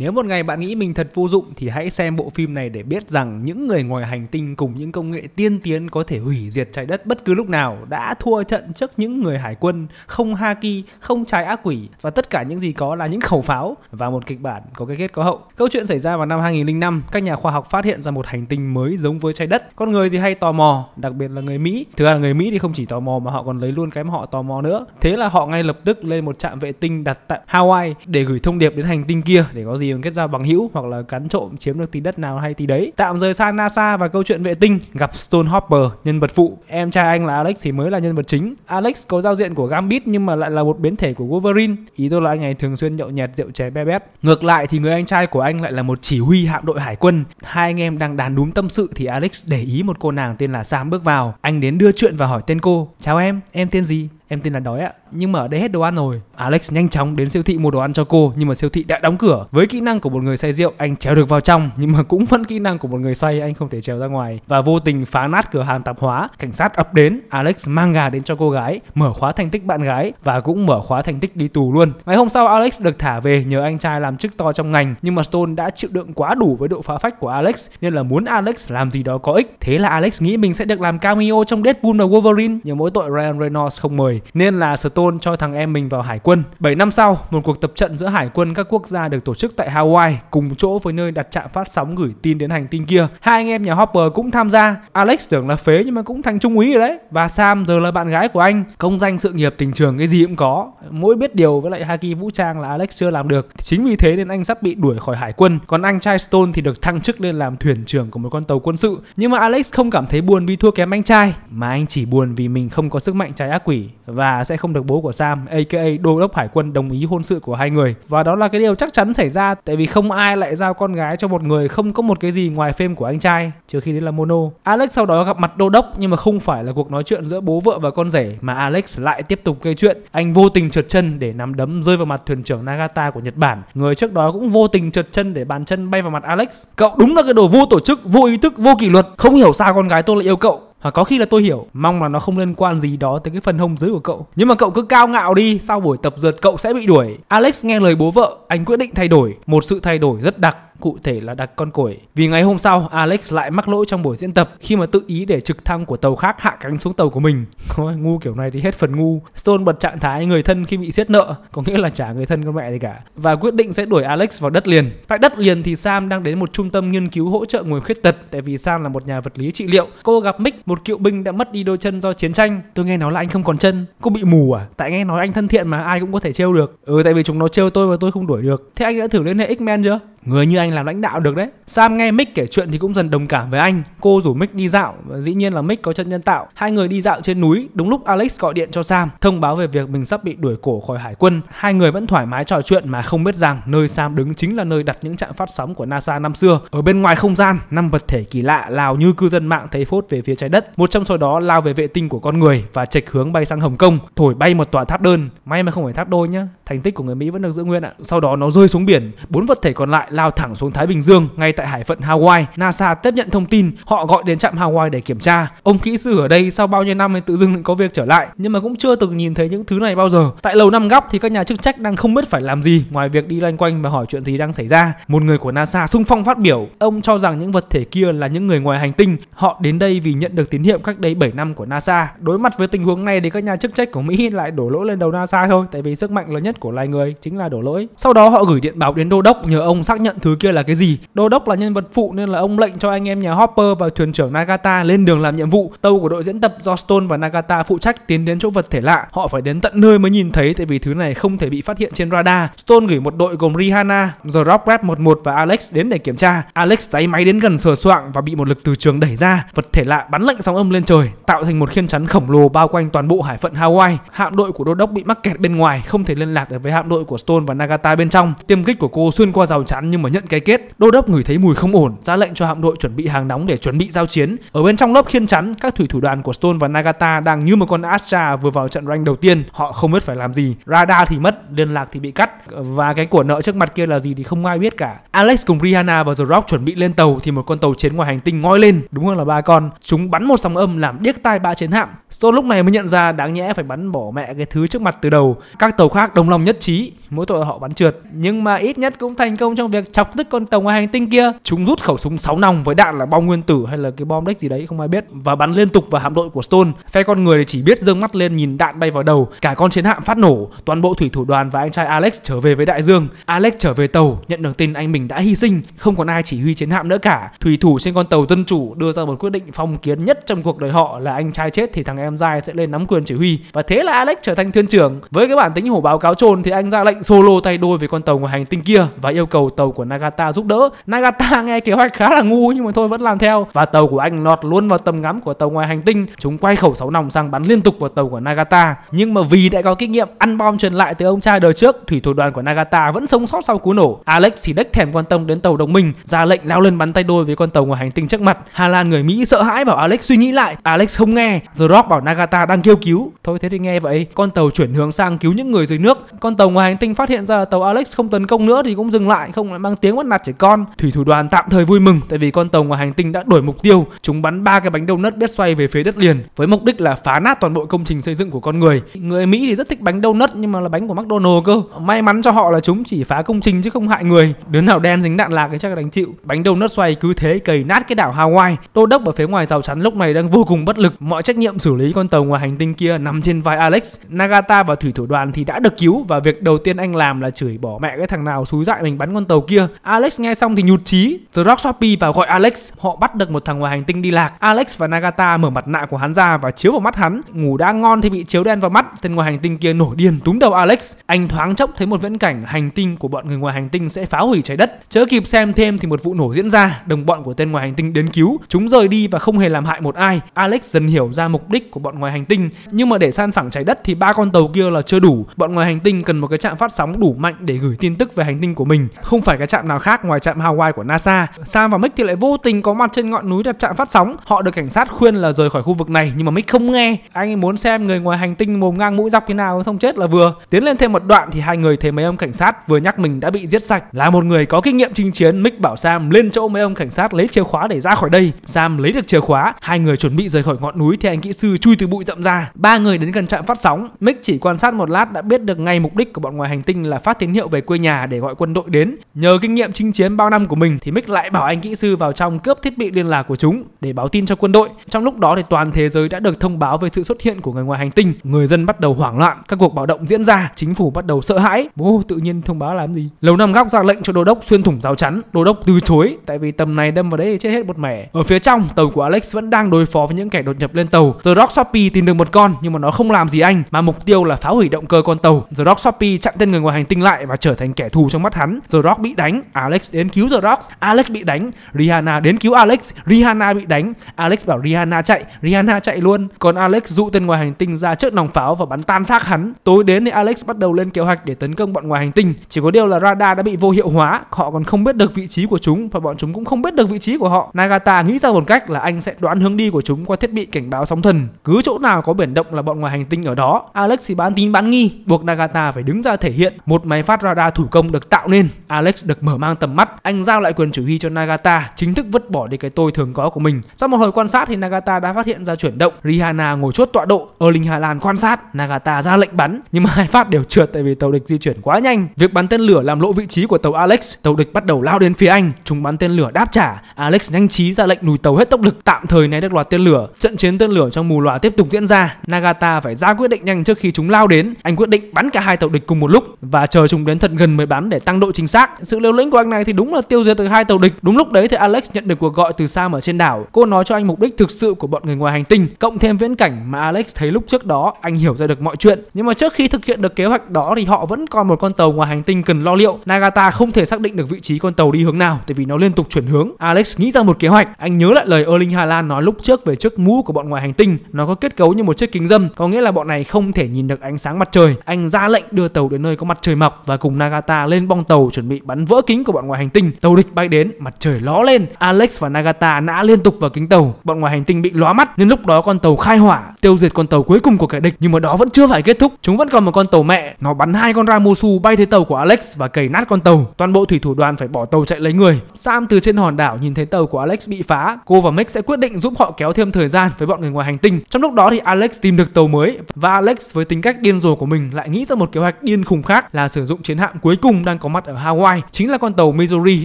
Nếu một ngày bạn nghĩ mình thật vô dụng thì hãy xem bộ phim này để biết rằng những người ngoài hành tinh cùng những công nghệ tiên tiến có thể hủy diệt trái đất bất cứ lúc nào đã thua trận trước những người hải quân không haki, không trái ác quỷ và tất cả những gì có là những khẩu pháo và một kịch bản có cái kết có hậu. Câu chuyện xảy ra vào năm 2005, các nhà khoa học phát hiện ra một hành tinh mới giống với trái đất. Con người thì hay tò mò, đặc biệt là người Mỹ. Thực là người Mỹ thì không chỉ tò mò mà họ còn lấy luôn cái mà họ tò mò nữa. Thế là họ ngay lập tức lên một trạm vệ tinh đặt tại Hawaii để gửi thông điệp đến hành tinh kia để có gì gì kết giao bằng hữu hoặc là cắn trộm chiếm được tí đất nào hay tí đấy tạm rời xa nasa và câu chuyện vệ tinh gặp stonehopper nhân vật phụ em trai anh là alex thì mới là nhân vật chính alex có giao diện của gambit nhưng mà lại là một biến thể của wolverine ý tôi là anh này thường xuyên nhậu nhẹt rượu chè be bét ngược lại thì người anh trai của anh lại là một chỉ huy hạm đội hải quân hai anh em đang đàn đúng tâm sự thì alex để ý một cô nàng tên là sam bước vào anh đến đưa chuyện và hỏi tên cô chào em em tên gì em tin là đói ạ nhưng mà ở đây hết đồ ăn rồi alex nhanh chóng đến siêu thị mua đồ ăn cho cô nhưng mà siêu thị đã đóng cửa với kỹ năng của một người say rượu anh trèo được vào trong nhưng mà cũng vẫn kỹ năng của một người say anh không thể trèo ra ngoài và vô tình phá nát cửa hàng tạp hóa cảnh sát ập đến alex mang gà đến cho cô gái mở khóa thành tích bạn gái và cũng mở khóa thành tích đi tù luôn ngày hôm sau alex được thả về nhờ anh trai làm chức to trong ngành nhưng mà stone đã chịu đựng quá đủ với độ phá phách của alex nên là muốn alex làm gì đó có ích thế là alex nghĩ mình sẽ được làm cameo trong deadpool và wolverine nhưng mỗi tội ryan reynolds không mời nên là Stone cho thằng em mình vào hải quân. 7 năm sau, một cuộc tập trận giữa hải quân các quốc gia được tổ chức tại Hawaii cùng chỗ với nơi đặt trạm phát sóng gửi tin đến hành tinh kia. Hai anh em nhà Hopper cũng tham gia. Alex tưởng là phế nhưng mà cũng thành trung úy rồi đấy. Và Sam giờ là bạn gái của anh. Công danh sự nghiệp tình trường cái gì cũng có. Mỗi biết điều với lại Haki vũ trang là Alex chưa làm được. Chính vì thế nên anh sắp bị đuổi khỏi hải quân. Còn anh trai Stone thì được thăng chức lên làm thuyền trưởng của một con tàu quân sự. Nhưng mà Alex không cảm thấy buồn vì thua kém anh trai mà anh chỉ buồn vì mình không có sức mạnh trái ác quỷ và sẽ không được bố của Sam aka đô đốc hải quân đồng ý hôn sự của hai người và đó là cái điều chắc chắn xảy ra tại vì không ai lại giao con gái cho một người không có một cái gì ngoài phim của anh trai trừ khi đấy là Mono. Alex sau đó gặp mặt đô đốc nhưng mà không phải là cuộc nói chuyện giữa bố vợ và con rể mà Alex lại tiếp tục gây chuyện. Anh vô tình trượt chân để nắm đấm rơi vào mặt thuyền trưởng Nagata của Nhật Bản. Người trước đó cũng vô tình trượt chân để bàn chân bay vào mặt Alex. Cậu đúng là cái đồ vô tổ chức, vô ý thức, vô kỷ luật. Không hiểu sao con gái tôi lại yêu cậu hoặc có khi là tôi hiểu mong là nó không liên quan gì đó tới cái phần hông dưới của cậu nhưng mà cậu cứ cao ngạo đi sau buổi tập dượt cậu sẽ bị đuổi alex nghe lời bố vợ anh quyết định thay đổi một sự thay đổi rất đặc cụ thể là đặt con cổi. Vì ngày hôm sau, Alex lại mắc lỗi trong buổi diễn tập khi mà tự ý để trực thăng của tàu khác hạ cánh xuống tàu của mình. Thôi, ngu kiểu này thì hết phần ngu. Stone bật trạng thái người thân khi bị siết nợ, có nghĩa là trả người thân con mẹ gì cả và quyết định sẽ đuổi Alex vào đất liền. Tại đất liền thì Sam đang đến một trung tâm nghiên cứu hỗ trợ người khuyết tật tại vì Sam là một nhà vật lý trị liệu. Cô gặp Mick, một cựu binh đã mất đi đôi chân do chiến tranh. Tôi nghe nói là anh không còn chân. Cô bị mù à? Tại nghe nói anh thân thiện mà ai cũng có thể trêu được. Ừ tại vì chúng nó trêu tôi và tôi không đuổi được. Thế anh đã thử liên hệ X-Men chưa? Người như anh làm lãnh đạo được đấy. Sam nghe Mick kể chuyện thì cũng dần đồng cảm với anh. Cô rủ Mick đi dạo và dĩ nhiên là Mick có chân nhân tạo. Hai người đi dạo trên núi đúng lúc Alex gọi điện cho Sam thông báo về việc mình sắp bị đuổi cổ khỏi hải quân. Hai người vẫn thoải mái trò chuyện mà không biết rằng nơi Sam đứng chính là nơi đặt những trạm phát sóng của NASA năm xưa. Ở bên ngoài không gian, năm vật thể kỳ lạ lao như cư dân mạng thấy phốt về phía trái đất. Một trong số đó lao về vệ tinh của con người và chệch hướng bay sang Hồng Kông, thổi bay một tòa tháp đơn. May mà không phải tháp đôi nhá. Thành tích của người Mỹ vẫn được giữ nguyên ạ. Sau đó nó rơi xuống biển. Bốn vật thể còn lại lao thẳng xuống Thái Bình Dương ngay tại hải phận Hawaii. NASA tiếp nhận thông tin, họ gọi đến trạm Hawaii để kiểm tra. Ông kỹ sư ở đây sau bao nhiêu năm mới tự dưng lại có việc trở lại, nhưng mà cũng chưa từng nhìn thấy những thứ này bao giờ. Tại lầu năm góc thì các nhà chức trách đang không biết phải làm gì ngoài việc đi loanh quanh và hỏi chuyện gì đang xảy ra. Một người của NASA sung phong phát biểu, ông cho rằng những vật thể kia là những người ngoài hành tinh. Họ đến đây vì nhận được tín hiệu cách đây 7 năm của NASA. Đối mặt với tình huống này thì các nhà chức trách của Mỹ lại đổ lỗi lên đầu NASA thôi, tại vì sức mạnh lớn nhất của loài người chính là đổ lỗi. Sau đó họ gửi điện báo đến đô đốc nhờ ông xác nhận thứ kia là cái gì. Đô đốc là nhân vật phụ nên là ông lệnh cho anh em nhà Hopper và thuyền trưởng Nagata lên đường làm nhiệm vụ. Tàu của đội diễn tập do Stone và Nagata phụ trách tiến đến chỗ vật thể lạ. Họ phải đến tận nơi mới nhìn thấy tại vì thứ này không thể bị phát hiện trên radar. Stone gửi một đội gồm Rihanna, The Rock Red 11 và Alex đến để kiểm tra. Alex tay máy đến gần sờ soạng và bị một lực từ trường đẩy ra. Vật thể lạ bắn lệnh sóng âm lên trời, tạo thành một khiên chắn khổng lồ bao quanh toàn bộ hải phận Hawaii. Hạm đội của đô đốc bị mắc kẹt bên ngoài, không thể liên lạc được với hạm đội của Stone và Nagata bên trong. Tiêm kích của cô xuyên qua rào chắn nhưng mà nhận cái kết. Đô đốc ngửi thấy mùi không ổn, ra lệnh cho hạm đội chuẩn bị hàng nóng để chuẩn bị giao chiến. Ở bên trong lớp khiên chắn, các thủy thủ đoàn của Stone và Nagata đang như một con Astra vừa vào trận rank đầu tiên, họ không biết phải làm gì. Radar thì mất, liên lạc thì bị cắt và cái của nợ trước mặt kia là gì thì không ai biết cả. Alex cùng Rihanna và The Rock chuẩn bị lên tàu thì một con tàu chiến ngoài hành tinh ngoi lên, đúng hơn là ba con. Chúng bắn một sóng âm làm điếc tai ba chiến hạm. Stone lúc này mới nhận ra đáng nhẽ phải bắn bỏ mẹ cái thứ trước mặt từ đầu. Các tàu khác đồng lòng nhất trí, mỗi tội họ bắn trượt, nhưng mà ít nhất cũng thành công trong việc việc chọc tức con tàu ngoài hành tinh kia chúng rút khẩu súng 6 nòng với đạn là bom nguyên tử hay là cái bom đếch gì đấy không ai biết và bắn liên tục vào hạm đội của Stone phe con người chỉ biết dương mắt lên nhìn đạn bay vào đầu cả con chiến hạm phát nổ toàn bộ thủy thủ đoàn và anh trai Alex trở về với đại dương Alex trở về tàu nhận được tin anh mình đã hy sinh không còn ai chỉ huy chiến hạm nữa cả thủy thủ trên con tàu dân chủ đưa ra một quyết định phong kiến nhất trong cuộc đời họ là anh trai chết thì thằng em trai sẽ lên nắm quyền chỉ huy và thế là Alex trở thành thuyền trưởng với cái bản tính hổ báo cáo trồn thì anh ra lệnh solo tay đôi với con tàu ngoài hành tinh kia và yêu cầu tàu tàu của Nagata giúp đỡ. Nagata nghe kế hoạch khá là ngu nhưng mà thôi vẫn làm theo và tàu của anh lọt luôn vào tầm ngắm của tàu ngoài hành tinh. Chúng quay khẩu sáu nòng sang bắn liên tục vào tàu của Nagata. Nhưng mà vì đã có kinh nghiệm ăn bom truyền lại từ ông cha đời trước, thủy thủ đoàn của Nagata vẫn sống sót sau cú nổ. Alex thì đếch thèm quan tâm đến tàu đồng minh, ra lệnh lao lên bắn tay đôi với con tàu ngoài hành tinh trước mặt. Hà Lan người Mỹ sợ hãi bảo Alex suy nghĩ lại. Alex không nghe, The Rock bảo Nagata đang kêu cứu. Thôi thế thì nghe vậy, con tàu chuyển hướng sang cứu những người dưới nước. Con tàu ngoài hành tinh phát hiện ra tàu Alex không tấn công nữa thì cũng dừng lại, không mang tiếng bắt nạt trẻ con thủy thủ đoàn tạm thời vui mừng tại vì con tàu ngoài hành tinh đã đổi mục tiêu chúng bắn ba cái bánh đậu nớt biết xoay về phía đất liền với mục đích là phá nát toàn bộ công trình xây dựng của con người người mỹ thì rất thích bánh đậu nớt nhưng mà là bánh của mcdonald cơ may mắn cho họ là chúng chỉ phá công trình chứ không hại người đứa nào đen dính đạn lạc thì chắc là đánh chịu bánh đậu nớt xoay cứ thế cầy nát cái đảo hawaii đô đốc ở phía ngoài rào chắn lúc này đang vô cùng bất lực mọi trách nhiệm xử lý con tàu ngoài hành tinh kia nằm trên vai alex nagata và thủy thủ đoàn thì đã được cứu và việc đầu tiên anh làm là chửi bỏ mẹ cái thằng nào xúi dại mình bắn con tàu đầu kia Alex nghe xong thì nhụt chí The Rock Shopee vào gọi Alex họ bắt được một thằng ngoài hành tinh đi lạc Alex và Nagata mở mặt nạ của hắn ra và chiếu vào mắt hắn ngủ đã ngon thì bị chiếu đen vào mắt tên ngoài hành tinh kia nổi điên túm đầu Alex anh thoáng chốc thấy một viễn cảnh hành tinh của bọn người ngoài hành tinh sẽ phá hủy trái đất chớ kịp xem thêm thì một vụ nổ diễn ra đồng bọn của tên ngoài hành tinh đến cứu chúng rời đi và không hề làm hại một ai Alex dần hiểu ra mục đích của bọn ngoài hành tinh nhưng mà để san phẳng trái đất thì ba con tàu kia là chưa đủ bọn ngoài hành tinh cần một cái trạm phát sóng đủ mạnh để gửi tin tức về hành tinh của mình không phải phải cái trạm nào khác ngoài trạm Hawaii của NASA. Sam và Mick thì lại vô tình có mặt trên ngọn núi đặt trạm phát sóng. Họ được cảnh sát khuyên là rời khỏi khu vực này nhưng mà Mick không nghe. Anh ấy muốn xem người ngoài hành tinh mồm ngang mũi dọc thế nào không chết là vừa. Tiến lên thêm một đoạn thì hai người thấy mấy ông cảnh sát vừa nhắc mình đã bị giết sạch. Là một người có kinh nghiệm chinh chiến, Mick bảo Sam lên chỗ mấy ông cảnh sát lấy chìa khóa để ra khỏi đây. Sam lấy được chìa khóa, hai người chuẩn bị rời khỏi ngọn núi thì anh kỹ sư chui từ bụi rậm ra. Ba người đến gần trạm phát sóng, Mick chỉ quan sát một lát đã biết được ngay mục đích của bọn ngoài hành tinh là phát tín hiệu về quê nhà để gọi quân đội đến. Nhờ kinh nghiệm chinh chiến bao năm của mình thì Mick lại bảo anh kỹ sư vào trong cướp thiết bị liên lạc của chúng để báo tin cho quân đội. Trong lúc đó thì toàn thế giới đã được thông báo về sự xuất hiện của người ngoài hành tinh. Người dân bắt đầu hoảng loạn, các cuộc bạo động diễn ra, chính phủ bắt đầu sợ hãi. Bố tự nhiên thông báo làm gì? Lầu Năm Góc ra lệnh cho đô đốc xuyên thủng rào chắn. Đô đốc từ chối tại vì tầm này đâm vào đấy thì chết hết một mẻ. Ở phía trong, tàu của Alex vẫn đang đối phó với những kẻ đột nhập lên tàu. The Rock Shopee tìm được một con nhưng mà nó không làm gì anh mà mục tiêu là phá hủy động cơ con tàu. The Rock Shopee chặn tên người ngoài hành tinh lại và trở thành kẻ thù trong mắt hắn. The Rock bị bị đánh Alex đến cứu The Rocks Alex bị đánh Rihanna đến cứu Alex Rihanna bị đánh Alex bảo Rihanna chạy Rihanna chạy luôn còn Alex dụ tên ngoài hành tinh ra trước nòng pháo và bắn tan xác hắn tối đến thì Alex bắt đầu lên kế hoạch để tấn công bọn ngoài hành tinh chỉ có điều là radar đã bị vô hiệu hóa họ còn không biết được vị trí của chúng và bọn chúng cũng không biết được vị trí của họ Nagata nghĩ ra một cách là anh sẽ đoán hướng đi của chúng qua thiết bị cảnh báo sóng thần cứ chỗ nào có biển động là bọn ngoài hành tinh ở đó Alex thì bán tín bán nghi buộc Nagata phải đứng ra thể hiện một máy phát radar thủ công được tạo nên Alex được mở mang tầm mắt, anh giao lại quyền chỉ huy cho Nagata, chính thức vứt bỏ đi cái tôi thường có của mình. Sau một hồi quan sát thì Nagata đã phát hiện ra chuyển động, Rihanna ngồi chốt tọa độ, Erling Haaland quan sát, Nagata ra lệnh bắn, nhưng mà hai phát đều trượt tại vì tàu địch di chuyển quá nhanh. Việc bắn tên lửa làm lộ vị trí của tàu Alex, tàu địch bắt đầu lao đến phía anh, chúng bắn tên lửa đáp trả. Alex nhanh trí ra lệnh lùi tàu hết tốc lực, tạm thời né được loạt tên lửa. Trận chiến tên lửa trong mù loà tiếp tục diễn ra, Nagata phải ra quyết định nhanh trước khi chúng lao đến. Anh quyết định bắn cả hai tàu địch cùng một lúc và chờ chúng đến thật gần mới bắn để tăng độ chính xác sự liều lĩnh của anh này thì đúng là tiêu diệt được hai tàu địch. Đúng lúc đấy thì Alex nhận được cuộc gọi từ Sam ở trên đảo. Cô nói cho anh mục đích thực sự của bọn người ngoài hành tinh, cộng thêm viễn cảnh mà Alex thấy lúc trước đó, anh hiểu ra được mọi chuyện. Nhưng mà trước khi thực hiện được kế hoạch đó thì họ vẫn còn một con tàu ngoài hành tinh cần lo liệu. Nagata không thể xác định được vị trí con tàu đi hướng nào tại vì nó liên tục chuyển hướng. Alex nghĩ ra một kế hoạch. Anh nhớ lại lời Erling Haaland nói lúc trước về chiếc mũ của bọn ngoài hành tinh, nó có kết cấu như một chiếc kính dâm, có nghĩa là bọn này không thể nhìn được ánh sáng mặt trời. Anh ra lệnh đưa tàu đến nơi có mặt trời mọc và cùng Nagata lên bong tàu chuẩn bị bắn bắn vỡ kính của bọn ngoài hành tinh. Tàu địch bay đến, mặt trời ló lên. Alex và Nagata nã liên tục vào kính tàu. Bọn ngoài hành tinh bị lóa mắt, nên lúc đó con tàu khai hỏa, tiêu diệt con tàu cuối cùng của kẻ địch. Nhưng mà đó vẫn chưa phải kết thúc. Chúng vẫn còn một con tàu mẹ. Nó bắn hai con Ramosu bay tới tàu của Alex và cày nát con tàu. Toàn bộ thủy thủ đoàn phải bỏ tàu chạy lấy người. Sam từ trên hòn đảo nhìn thấy tàu của Alex bị phá, cô và Mick sẽ quyết định giúp họ kéo thêm thời gian với bọn người ngoài hành tinh. Trong lúc đó thì Alex tìm được tàu mới và Alex với tính cách điên rồ của mình lại nghĩ ra một kế hoạch điên khùng khác là sử dụng chiến hạm cuối cùng đang có mặt ở Hawaii chính là con tàu Missouri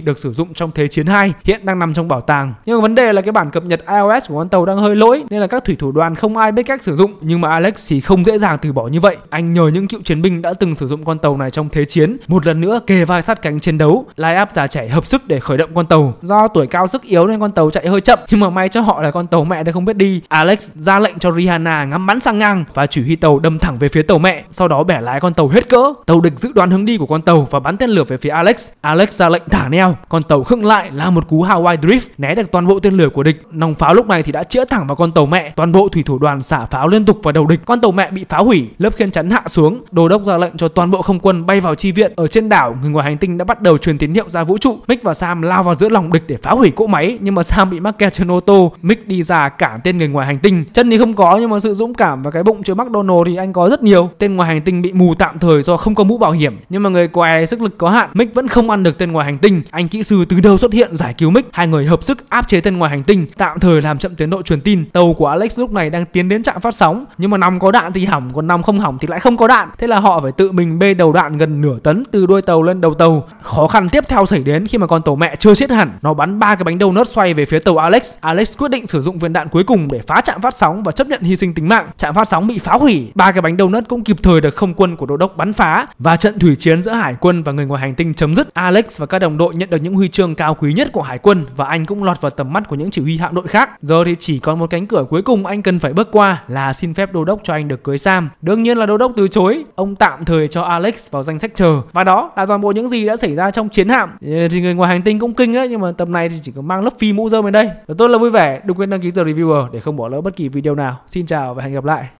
được sử dụng trong Thế chiến 2, hiện đang nằm trong bảo tàng. Nhưng mà vấn đề là cái bản cập nhật iOS của con tàu đang hơi lỗi nên là các thủy thủ đoàn không ai biết cách sử dụng, nhưng mà Alex thì không dễ dàng từ bỏ như vậy. Anh nhờ những cựu chiến binh đã từng sử dụng con tàu này trong Thế chiến, một lần nữa kề vai sát cánh chiến đấu, lái áp già trẻ hợp sức để khởi động con tàu. Do tuổi cao sức yếu nên con tàu chạy hơi chậm, nhưng mà may cho họ là con tàu mẹ đã không biết đi. Alex ra lệnh cho Rihanna ngắm bắn sang ngang và chỉ huy tàu đâm thẳng về phía tàu mẹ, sau đó bẻ lái con tàu hết cỡ. Tàu địch dự đoán hướng đi của con tàu và bắn tên lửa về phía Alex. Alex ra lệnh thả neo, con tàu khựng lại là một cú Hawaii Drift né được toàn bộ tên lửa của địch. Nòng pháo lúc này thì đã chĩa thẳng vào con tàu mẹ, toàn bộ thủy thủ đoàn xả pháo liên tục vào đầu địch. Con tàu mẹ bị phá hủy, lớp khiên chắn hạ xuống, đô đốc ra lệnh cho toàn bộ không quân bay vào chi viện. Ở trên đảo, người ngoài hành tinh đã bắt đầu truyền tín hiệu ra vũ trụ. Mick và Sam lao vào giữa lòng địch để phá hủy cỗ máy, nhưng mà Sam bị mắc kẹt trên ô tô. Mick đi ra cản tên người ngoài hành tinh. Chân thì không có nhưng mà sự dũng cảm và cái bụng chứa McDonald thì anh có rất nhiều. Tên ngoài hành tinh bị mù tạm thời do không có mũ bảo hiểm, nhưng mà người què sức lực có hạn, Mick vẫn không ăn được tên ngoài hành tinh. Anh kỹ sư từ đâu xuất hiện giải cứu Mick, hai người hợp sức áp chế tên ngoài hành tinh, tạm thời làm chậm tiến độ truyền tin. Tàu của Alex lúc này đang tiến đến trạm phát sóng, nhưng mà năm có đạn thì hỏng, còn năm không hỏng thì lại không có đạn. Thế là họ phải tự mình bê đầu đạn gần nửa tấn từ đuôi tàu lên đầu tàu. Khó khăn tiếp theo xảy đến khi mà con tàu mẹ chưa chết hẳn, nó bắn ba cái bánh đầu nốt xoay về phía tàu Alex. Alex quyết định sử dụng viên đạn cuối cùng để phá trạm phát sóng và chấp nhận hy sinh tính mạng. Trạm phát sóng bị phá hủy, ba cái bánh đầu nốt cũng kịp thời được không quân của đô đốc bắn phá và trận thủy chiến giữa hải quân và người ngoài hành tinh chấm dứt sức, Alex và các đồng đội nhận được những huy chương cao quý nhất của hải quân và anh cũng lọt vào tầm mắt của những chỉ huy hạm đội khác. Giờ thì chỉ còn một cánh cửa cuối cùng anh cần phải bước qua là xin phép đô đốc cho anh được cưới Sam. Đương nhiên là đô đốc từ chối, ông tạm thời cho Alex vào danh sách chờ. Và đó là toàn bộ những gì đã xảy ra trong chiến hạm. Thì người ngoài hành tinh cũng kinh đấy nhưng mà tầm này thì chỉ có mang lớp phi mũ rơm đến đây. Và tôi là vui vẻ, đừng quên đăng ký The Reviewer để không bỏ lỡ bất kỳ video nào. Xin chào và hẹn gặp lại.